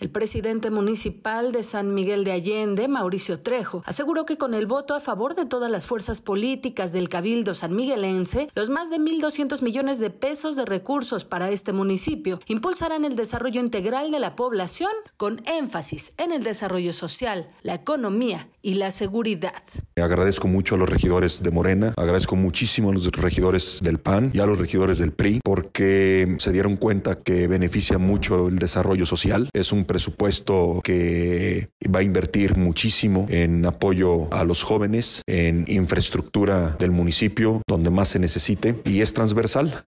El presidente municipal de San Miguel de Allende, Mauricio Trejo, aseguró que con el voto a favor de todas las fuerzas políticas del Cabildo San Miguelense, los más de 1.200 millones de pesos de recursos para este municipio impulsarán el desarrollo integral de la población con énfasis en el desarrollo social, la economía y la seguridad. Agradezco mucho a los regidores de Morena, agradezco muchísimo a los regidores del PAN y a los regidores del PRI porque se dieron cuenta que beneficia mucho el desarrollo social. Es un presupuesto que va a invertir muchísimo en apoyo a los jóvenes, en infraestructura del municipio, donde más se necesite, y es transversal.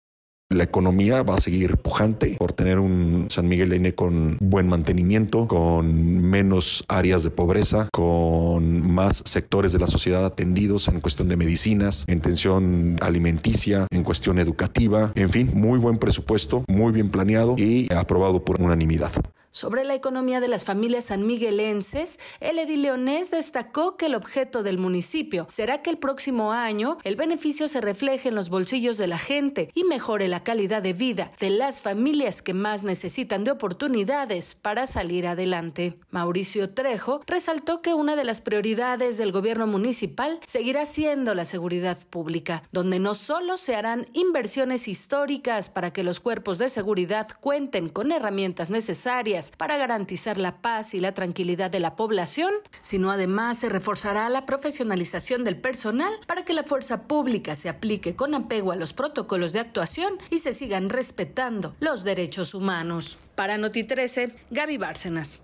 La economía va a seguir pujante por tener un San Miguel Ine con buen mantenimiento, con menos áreas de pobreza, con más sectores de la sociedad atendidos en cuestión de medicinas, en tensión alimenticia, en cuestión educativa, en fin, muy buen presupuesto, muy bien planeado y aprobado por unanimidad. Sobre la economía de las familias sanmiguelenses, el edil leonés destacó que el objeto del municipio será que el próximo año el beneficio se refleje en los bolsillos de la gente y mejore la calidad de vida de las familias que más necesitan de oportunidades para salir adelante. Mauricio Trejo resaltó que una de las prioridades del gobierno municipal seguirá siendo la seguridad pública, donde no solo se harán inversiones históricas para que los cuerpos de seguridad cuenten con herramientas necesarias, para garantizar la paz y la tranquilidad de la población, sino además se reforzará la profesionalización del personal para que la fuerza pública se aplique con apego a los protocolos de actuación y se sigan respetando los derechos humanos. Para Noti 13, Gaby Bárcenas.